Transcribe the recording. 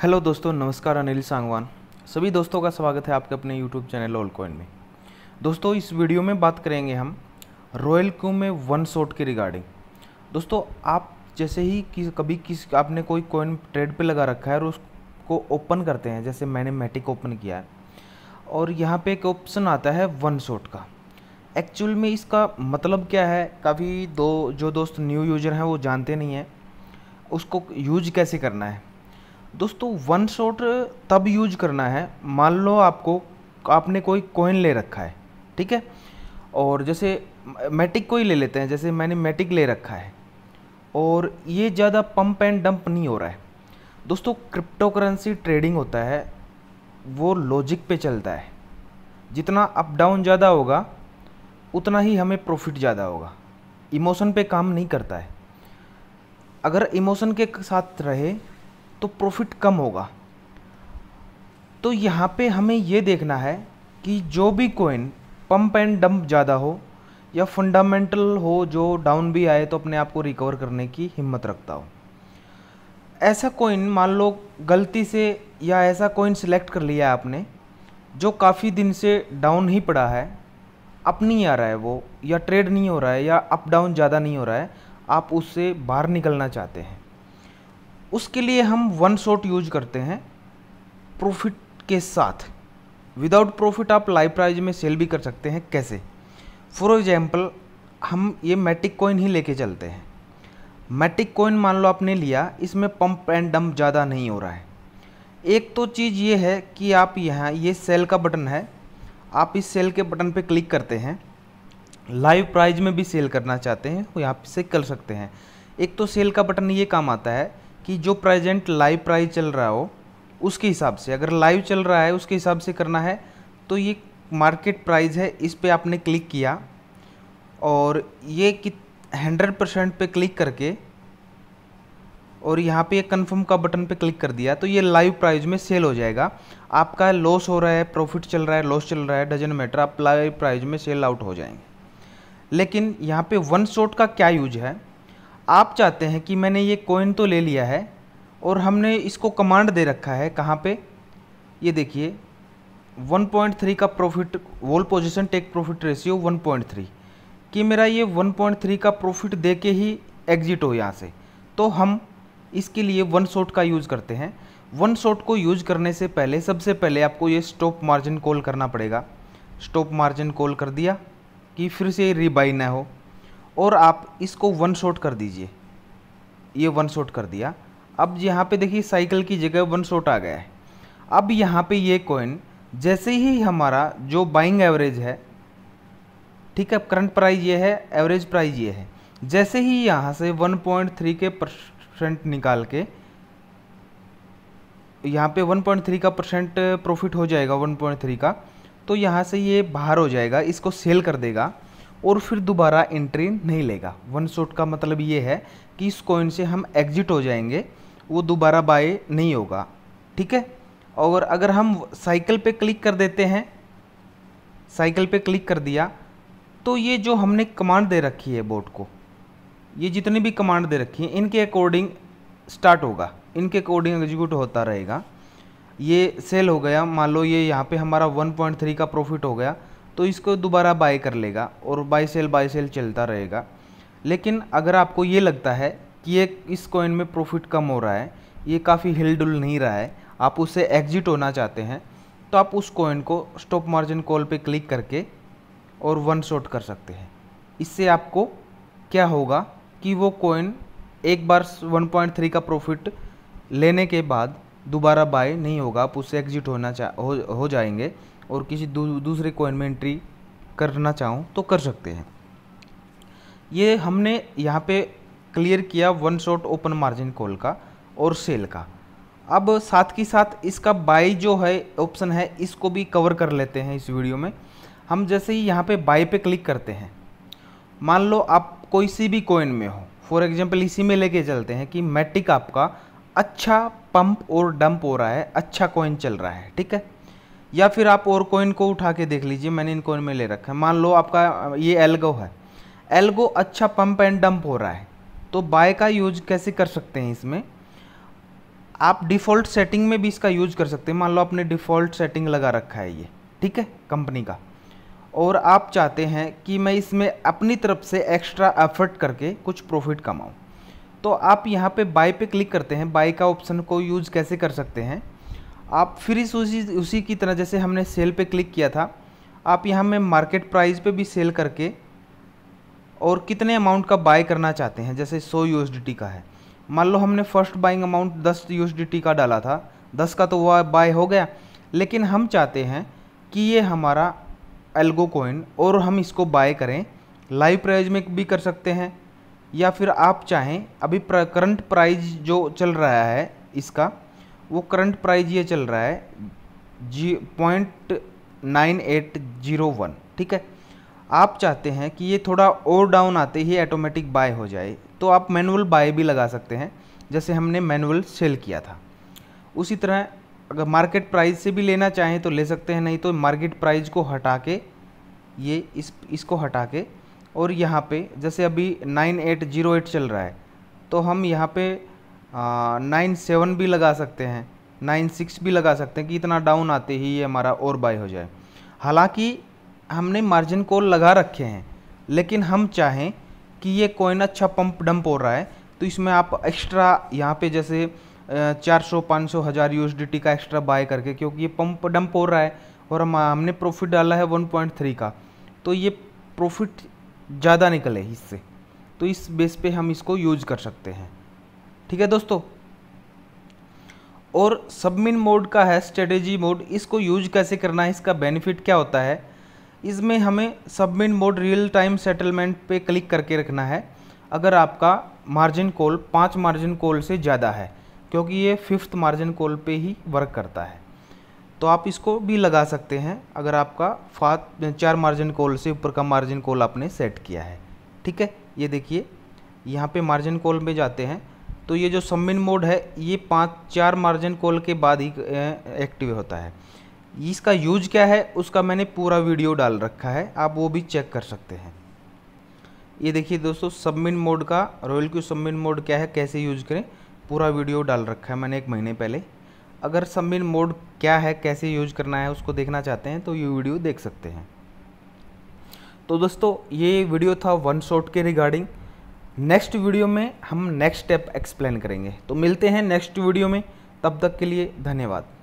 hello दोस्तों नमस्कार अनिल सांगवान सभी दोस्तों का स्वागत है आपके अपने यूट्यूब चैनल ओल कॉइन में दोस्तों इस वीडियो में बात करेंगे हम रॉयल क्यू में वन शॉट के रिगार्डिंग दोस्तों आप जैसे ही किस कभी किस आपने कोई कॉइन ट्रेड पे लगा रखा है और उसको ओपन करते हैं जैसे मैंने मैटिक ओपन किया है और यहाँ पर एक ऑप्शन आता है वन शॉट का एक्चुअल में इसका मतलब क्या है काफ़ी दो जो दोस्त न्यू यूजर हैं वो जानते नहीं हैं उसको यूज कैसे करना है दोस्तों वन शॉट तब यूज करना है मान लो आपको आपने कोई कॉइन ले रखा है ठीक है और जैसे मैटिक को ही ले लेते हैं जैसे मैंने मैटिक ले रखा है और ये ज़्यादा पम्प एंड डंप नहीं हो रहा है दोस्तों क्रिप्टो करेंसी ट्रेडिंग होता है वो लॉजिक पे चलता है जितना अप डाउन ज़्यादा होगा उतना ही हमें प्रॉफिट ज़्यादा होगा इमोशन पे काम नहीं करता है अगर इमोशन के साथ रहे तो प्रॉफिट कम होगा तो यहाँ पे हमें ये देखना है कि जो भी कोइन पम्प एंड डंप ज़्यादा हो या फंडामेंटल हो जो डाउन भी आए तो अपने आप को रिकवर करने की हिम्मत रखता हो ऐसा कोइन मान लो गलती से या ऐसा कोइन सिलेक्ट कर लिया आपने जो काफ़ी दिन से डाउन ही पड़ा है अप नहीं आ रहा है वो या ट्रेड नहीं हो रहा है या अप डाउन ज़्यादा नहीं हो रहा है आप उससे बाहर निकलना चाहते हैं उसके लिए हम वन शॉट यूज करते हैं प्रॉफिट के साथ विदाउट प्रॉफिट आप लाइव प्राइज में सेल भी कर सकते हैं कैसे फॉर एग्जाम्पल हम ये मैटिक कॉइन ही लेके चलते हैं मैटिक कॉइन मान लो आपने लिया इसमें पंप एंड डंप ज़्यादा नहीं हो रहा है एक तो चीज़ ये है कि आप यहाँ ये सेल का बटन है आप इस सेल के बटन पे क्लिक करते हैं लाइव प्राइज में भी सेल करना चाहते हैं यहाँ से कर सकते हैं एक तो सेल का बटन ये काम आता है कि जो प्रेजेंट लाइव प्राइस चल रहा हो उसके हिसाब से अगर लाइव चल रहा है उसके हिसाब से करना है तो ये मार्केट प्राइस है इस पर आपने क्लिक किया और ये कि हंड्रेड परसेंट पर क्लिक करके और यहाँ पे कन्फर्म का बटन पे क्लिक कर दिया तो ये लाइव प्राइस में सेल हो जाएगा आपका लॉस हो रहा है प्रॉफिट चल रहा है लॉस चल रहा है डजन मैटर आप लाइव प्राइस में सेल आउट हो जाएंगे लेकिन यहाँ पे वन शॉट का क्या यूज है आप चाहते हैं कि मैंने ये कोइन तो ले लिया है और हमने इसको कमांड दे रखा है कहाँ पे ये देखिए 1.3 का profit wall position take profit ratio 1.3 कि मेरा ये 1.3 का प्रॉफिट दे के ही एग्जिट हो यहाँ से तो हम इसके लिए वन शॉट का यूज़ करते हैं वन शॉट को यूज करने से पहले सबसे पहले आपको ये स्टॉप मार्जिन कॉल करना पड़ेगा स्टॉप मार्जिन कॉल कर दिया कि फिर से रिबाई ना हो और आप इसको वन शॉट कर दीजिए ये वन शॉट कर दिया अब यहाँ पे देखिए साइकिल की जगह वन शॉट आ गया है अब यहाँ पे ये कॉइन जैसे ही हमारा जो बाइंग एवरेज है ठीक है करंट प्राइस ये है एवरेज प्राइस ये है जैसे ही यहाँ से 1.3 के परसेंट निकाल के यहाँ पे 1.3 का परसेंट प्रॉफिट हो जाएगा 1.3 का तो यहाँ से ये बाहर हो जाएगा इसको सेल कर देगा और फिर दोबारा एंट्री नहीं लेगा वन शॉट का मतलब ये है कि इस कॉइन से हम एग्जिट हो जाएंगे वो दोबारा बाय नहीं होगा ठीक है और अगर हम साइकिल पे क्लिक कर देते हैं साइकिल पे क्लिक कर दिया तो ये जो हमने कमांड दे रखी है बोट को ये जितनी भी कमांड दे रखी है इनके अकॉर्डिंग स्टार्ट होगा इनके अकॉर्डिंग एग्जीक्यूट होता रहेगा ये सेल हो गया मान लो ये यहाँ पे हमारा 1.3 का प्रॉफिट हो गया तो इसको दोबारा बाय कर लेगा और बाय सेल बाई सेल चलता रहेगा लेकिन अगर आपको ये लगता है कि ये इस कॉइन में प्रॉफिट कम हो रहा है ये काफ़ी हिल डुल नहीं रहा है आप उससे एग्जिट होना चाहते हैं तो आप उस कॉइन को स्टॉप मार्जिन कॉल पे क्लिक करके और वन शॉट कर सकते हैं इससे आपको क्या होगा कि वो कॉइन एक बार 1.3 का प्रॉफिट लेने के बाद दोबारा बाय नहीं होगा आप उससे एग्जिट होना चाह हो, हो जाएंगे और किसी दू, दूसरे कॉइन में एंट्री करना चाहूँ तो कर सकते हैं ये हमने यहाँ पे क्लियर किया one shot open margin call का और सेल का अब साथ ही साथ इसका बाई जो है ऑप्शन है इसको भी कवर कर लेते हैं इस वीडियो में हम जैसे ही यहाँ पे बाई पे क्लिक करते हैं मान लो आप कोई सी भी कोइन में हो फॉर एग्जांपल इसी में लेके चलते हैं कि मैटिक आपका अच्छा पंप और डंप हो रहा है अच्छा कोइन चल रहा है ठीक है या फिर आप और कोइन को उठा के देख लीजिए मैंने इन कोइन में ले रखा है मान लो आपका ये एल्गो है एल्गो अच्छा पंप एंड डंप हो रहा है तो बाय का यूज कैसे कर सकते हैं इसमें आप डिफ़ॉल्ट सेटिंग में भी इसका यूज कर सकते हैं मान लो आपने डिफ़ॉल्ट सेटिंग लगा रखा है ये ठीक है कंपनी का और आप चाहते हैं कि मैं इसमें अपनी तरफ से एक्स्ट्रा एफर्ट करके कुछ प्रॉफिट कमाऊं तो आप यहाँ पे बाय पे क्लिक करते हैं बाय का ऑप्शन को यूज़ कैसे कर सकते हैं आप फिर इस उसी उसी की तरह जैसे हमने सेल पे क्लिक किया था आप यहाँ में मार्केट प्राइस पे भी सेल करके और कितने अमाउंट का बाय करना चाहते हैं जैसे 100 यू का है मान लो हमने फर्स्ट बाइंग अमाउंट 10 यू का डाला था 10 का तो वह बाय हो गया लेकिन हम चाहते हैं कि ये हमारा एल्गो कोइन और हम इसको बाय करें लाइव प्राइज में भी कर सकते हैं या फिर आप चाहें अभी करंट प्राइज जो चल रहा है इसका वो करंट प्राइस ये चल रहा है जी point nine eight zero one ठीक है आप चाहते हैं कि ये थोड़ा और डाउन आते ही ऑटोमेटिक बाय हो जाए तो आप मैनुअल बाय भी लगा सकते हैं जैसे हमने मैनुअल सेल किया था उसी तरह अगर मार्केट प्राइस से भी लेना चाहें तो ले सकते हैं नहीं तो मार्केट प्राइस को हटा के ये इस इसको हटा के और यहाँ पे जैसे अभी नाइन एट जीरो एट चल रहा है तो हम यहाँ पे नाइन सेवन भी लगा सकते हैं नाइन सिक्स भी लगा सकते हैं कि इतना डाउन आते ही ये हमारा और बाय हो जाए हालांकि हमने मार्जिन कॉल लगा रखे हैं लेकिन हम चाहें कि ये कॉइन अच्छा पंप डंप हो रहा है तो इसमें आप एक्स्ट्रा यहाँ पे जैसे चार सौ पाँच सौ हज़ार यू का एक्स्ट्रा बाय करके क्योंकि ये पंप डंप हो रहा है और हम हमने प्रॉफिट डाला है वन पॉइंट थ्री का तो ये प्रॉफिट ज़्यादा निकले इससे तो इस बेस पे हम इसको यूज कर सकते हैं ठीक है दोस्तों और सबमिन मोड का है स्ट्रेटेजी मोड इसको यूज कैसे करना है इसका बेनिफिट क्या होता है इसमें हमें subbin mode real time settlement पे क्लिक करके रखना है अगर आपका मार्जिन कॉल पाँच मार्जिन कॉल से ज़्यादा है क्योंकि ये फिफ्थ मार्जिन कॉल पे ही वर्क करता है तो आप इसको भी लगा सकते हैं अगर आपका फात चार मार्जिन कॉल से ऊपर का मार्जिन कॉल आपने सेट किया है ठीक है ये देखिए यहाँ पर मार्जिन कॉल में जाते हैं तो ये जो सम्मिन मोड है ये पाँच चार मार्जिन कॉल के बाद ही एक्टिव होता है इसका यूज क्या है उसका मैंने पूरा वीडियो डाल रखा है आप वो भी चेक कर सकते हैं ये देखिए दोस्तों सबमिन मोड का रॉयल क्यू सबमिन मोड क्या है कैसे यूज करें पूरा वीडियो डाल रखा है मैंने एक महीने पहले अगर सबमिन मोड क्या है कैसे यूज करना है उसको देखना चाहते हैं तो ये वीडियो देख सकते हैं तो दोस्तों ये वीडियो था वन शॉट के रिगार्डिंग नेक्स्ट वीडियो में हम नेक्स्ट स्टेप एक्सप्लेन करेंगे तो मिलते हैं नेक्स्ट वीडियो में तब तक के लिए धन्यवाद